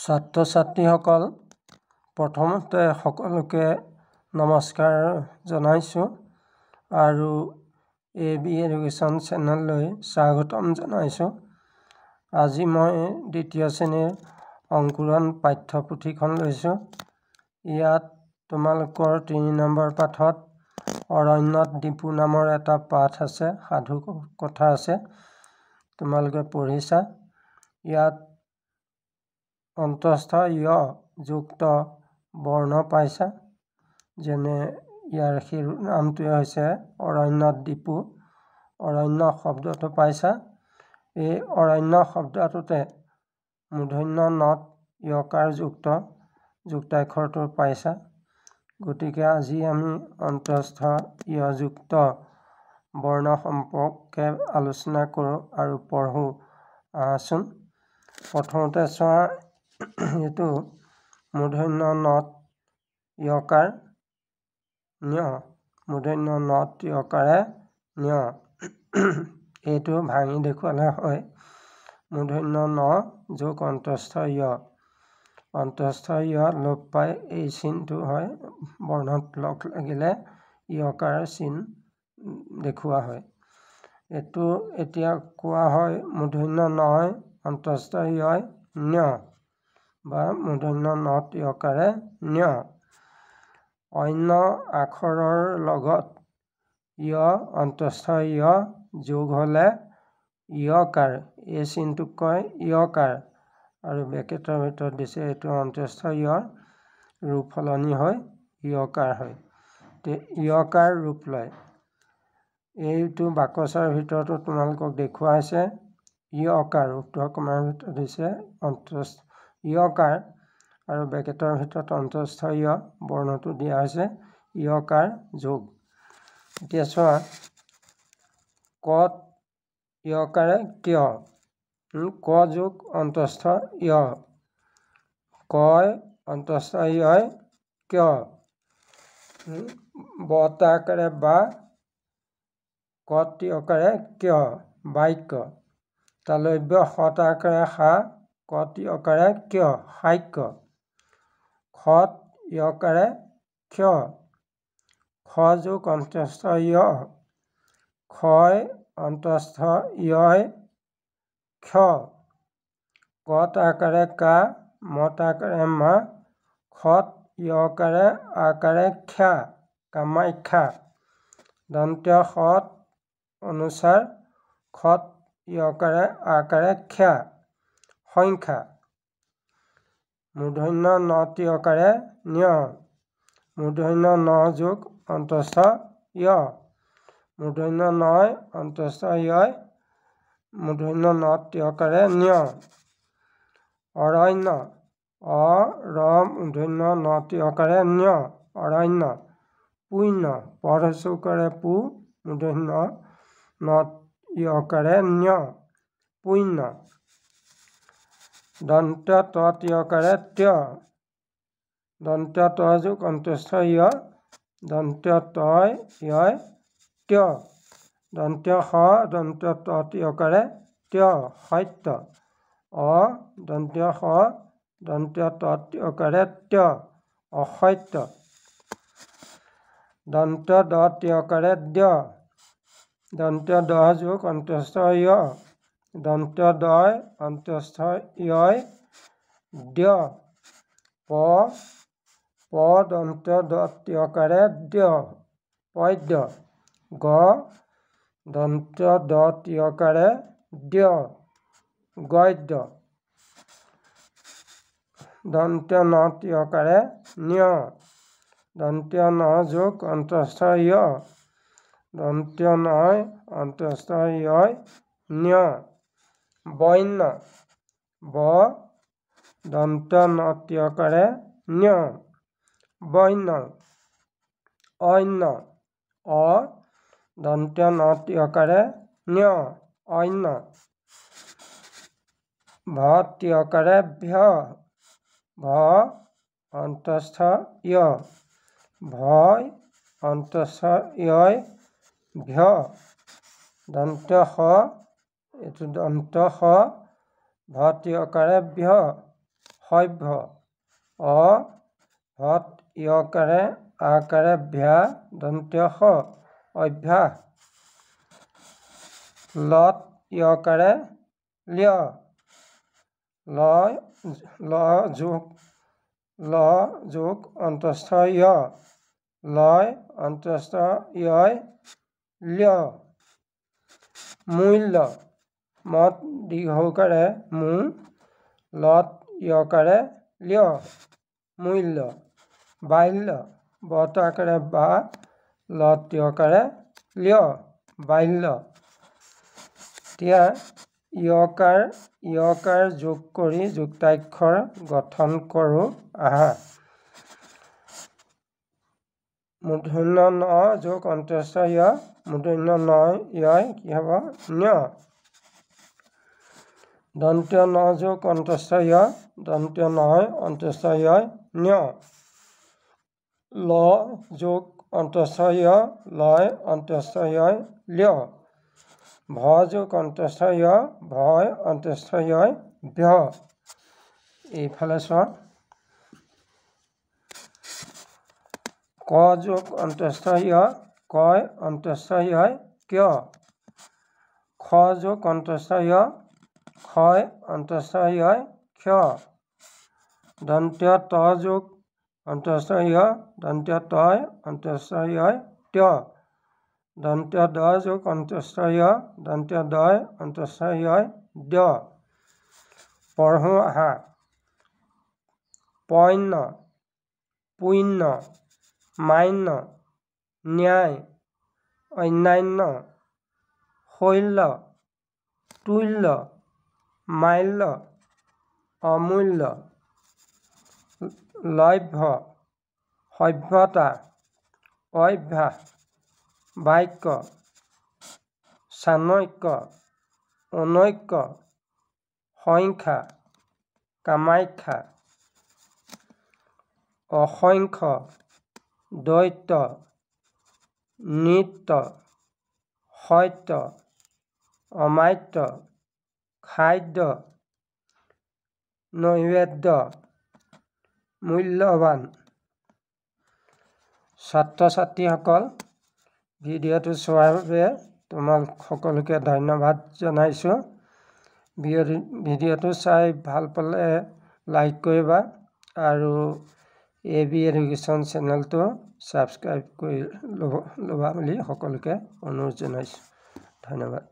ছাত্ৰ ছাত্ৰীসকল প্ৰথমতে সকলোকে নমস্কাৰ জনাইছোঁ আৰু এ বি এডুকেশ্যন চেনেললৈ স্বাগতম জনাইছোঁ আজি মই দ্বিতীয় শ্ৰেণীৰ অংকুৰণ পাঠ্যপুথিখন লৈছোঁ ইয়াত তোমালোকৰ তিনি নম্বৰ পাঠত অৰণ্যত ডিপু নামৰ এটা পাঠ আছে সাধু কথা আছে তোমালোকে পঢ়িছা ইয়াত অন্তস্থ যুক্ত বৰ্ণ পাইছা যেনে ইয়াৰ নামটোৱে হৈছে অৰণ্য দীপু অৰণ্য শব্দটো পাইছা এই অৰণ্য শব্দটোতে মূধন্য নট য়কাৰ যুক্ত যুক্তাক্ষৰটো পাইছা গতিকে আজি আমি অন্তস্থ য়যুক্ত বৰ্ণ সম্পৰ্কে আলোচনা কৰোঁ আৰু পঢ়োঁ আহাচোন প্ৰথমতে চোৱা এইটো মূৰ্ধন্য নট ইয়কাৰ ন্য় মূৰ্ধন্য নট ইয়কাৰে ন্য় এইটো ভাঙি দেখুৱালে হয় মূৰ্ধন্য ন যোগ অন্তস্থ ইয় অন্তস্থ ইয় লোপ পাই এই চিনটো হয় বৰ্ণত লগ লাগিলে ইয়কাৰ চিন দেখুওৱা হয় এইটো এতিয়া কোৱা হয় মূৰ্ধন্য নয় অন্তঃস্থ ইয় ন্য় বা মূৰ্ধন্য নট ইয়কাৰে ন্য অন্য আখৰৰ লগত য় অন্তস্থ ইয় যোগ হ'লে য়কাৰ এই চিনটোক কয় ইয়কাৰ আৰু বেকেটৰ ভিতৰত দিছে এইটো অন্তস্থ ইয়ৰ ৰূপ সলনি হৈ য়কাৰ হয় ইয়কাৰ ৰূপ লয় এইটো বাকচৰ ভিতৰতো তোমালোকক দেখুওৱা হৈছে ইয়কাৰ ৰূপটো অকণমান ভিতৰত হৈছে অন্তস্থ ইয়কাৰ আৰু বেকেটৰ ভিতৰত অন্তস্থয় বৰ্ণটো দিয়া হৈছে ইয়কাৰ যোগ এতিয়া চোৱা কত ইয়কাৰে কিয় ক যোগ অন্তস্থ ইয় কয় অন্তস্থ ইয় কিয় বতাকাৰে বা কত ইয়কাৰে কিয় বাক্য তালব্য সতাকাৰে সা কত ইকাৰে ক্ষ সাক্য খত ইকাৰে ক্ষয় খযো কণ্ঠস্থ ইয় ক্ষয় অন্তস্থ ইয় ক্ষয় কত আকাৰে কা মত আকাৰে মা খত ইয়কাৰে আকাৰে খ্যা কামাখ্যা দন্ত সৎ অনুসাৰ খত ইয়কাৰে আকাৰে খ্যা সংখ্যা মূৰ্ধন্য নটি অকাৰে ন্য মূৰ্ধন্য ন যোগ অন্তস্থ য় মূৰ্ধন্য ন অন্তস্থ য় মূৰ্ধন্য নটি অকাৰে ঞ অৰণ্য অ ৰ মূৰ্ধন্য নটি অকাৰে ঞ অৰণ্য পূণ্য পৰচুকাৰে পু মূৰ্ধন্য নটি অকাৰে ন্য পূণ্য দন্ত ত্যকাৰে ত্য দন্ত তযোগ অন্তস্থ ইয় দন্ত তয় ত্য দন্ত স দন্ত ত্যকাৰে ত্য সত্য অ দন্ত স দন্ত ত্যকাৰে ত্য অসত্য দন্ত দ ত্যকাৰে দ্য দন্ত দহ যোগ অন্তস্থ ইয় দন্ত দয় অন্তস্থ দ্য প প দন্ত দ্যকাৰে দ্য পদ্য গ দন্ত দ্য গদ্য দন্ত ন তিয়কাৰে ন্য় দন্ত ন যোগ অন্তস্থ ইয় দন্ত নয় অন্তস্থ ন্য় বন্য ব দন্ত নতিয়কাৰে ন্য বন্য অন্য অ দন্ত নতিয়কাৰে ন্য অন্য ভতিয়কাৰে ভ্য ভ অন্তস্থ য় ভয় অন্তস্থ য় ভ্য দন্ত স এইটো দন্ত স ভট ইয়কাৰে ভ্য সভ্য অ ভট ইয়কাৰে আকাৰে ভ্যা দন্ত অভ্যাস লত ইয়কাৰে লিয় ল যোগ ল যোগ অন্তস্থ ইয় লয় অন্তস্থ ইয় লিয় মূল্য মত দীৰ্ঘকাৰে মো লত ইয়কাৰে লিয় মূল্য বাল্য বতাকাৰে বা লত ইয়কাৰে লিয় বাল্য এতিয়া ইয়কাৰ ইয়কাৰ যোগ কৰি যুক্তাক্ষৰ গঠন কৰোঁ আহা মূৰ্ধন্য ন যোগ অন্তস্থ ইয় মূৰ্ধন্য ন ইয় কি হ'ব ন্য দন্ত ন যোগ অন্তস্থায় দন্ত নয় অন্তস্থায় ন্য ল যোগ অন্তস্থায় লয় অন্তস্থায় ল্য ভ যোগ অন্তস্থায় ভয় অন্তস্থায় ব্য এইফালে চোৱা ক যোগ অন্তস্থায় কয় অন্তস্থায় কিয় খ যোগ অন্তস্থায় ক্ষয় অন্তঃস্থয় ক্ষ দন্ত্য যোগ অন্তঃস্থয় দন্ত্য তয় অন্তঃস্থয় ত্য দন্ত্য দ যোগ অন্তঃস্থয় দন্ত্য দয় অন্তঃস্থয় দ পঢ়ো আহা পণ্য পুণ্য মান্য ন্যায় অন্যান্য শৈল তুল্য মাল্য অমূল্য লভ্য সভ্যতা অভ্যাস বাক্য চাণক্য অনৈক্য সংখ্যা কামাখ্যা অসংখ্য দ্বৈত নৃত্য সত্য অমাত্য খাদ্য নৈবেদ্য মূল্যৱান ছাত্ৰ ছাত্ৰীসকল ভিডিঅ'টো চোৱাৰ বাবে তোমাক সকলোকে ধন্যবাদ জনাইছোঁ ভিডিঅ'টো চাই ভাল পালে লাইক কৰিবা আৰু এ বি এডুকেশ্যন চেনেলটো ছাবস্ক্ৰাইব কৰি ল'ব ল'বা বুলি সকলোকে অনুৰোধ জনাইছোঁ ধন্যবাদ